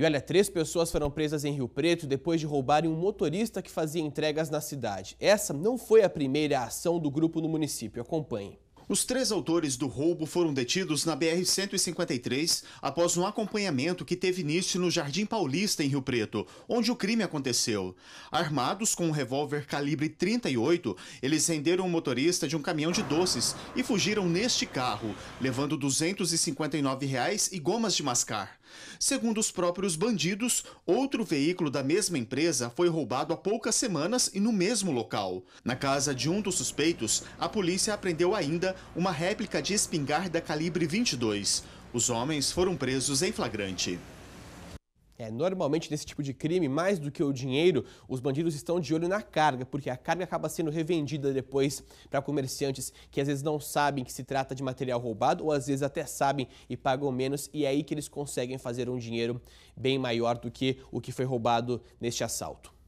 E olha, três pessoas foram presas em Rio Preto depois de roubarem um motorista que fazia entregas na cidade. Essa não foi a primeira ação do grupo no município. Acompanhe. Os três autores do roubo foram detidos na BR-153 após um acompanhamento que teve início no Jardim Paulista, em Rio Preto, onde o crime aconteceu. Armados com um revólver calibre 38, eles renderam o motorista de um caminhão de doces e fugiram neste carro, levando R$ 259 reais e gomas de mascar. Segundo os próprios bandidos, outro veículo da mesma empresa foi roubado há poucas semanas e no mesmo local. Na casa de um dos suspeitos, a polícia apreendeu ainda uma réplica de espingarda calibre 22. Os homens foram presos em flagrante. É, normalmente, nesse tipo de crime, mais do que o dinheiro, os bandidos estão de olho na carga, porque a carga acaba sendo revendida depois para comerciantes que às vezes não sabem que se trata de material roubado ou às vezes até sabem e pagam menos, e é aí que eles conseguem fazer um dinheiro bem maior do que o que foi roubado neste assalto.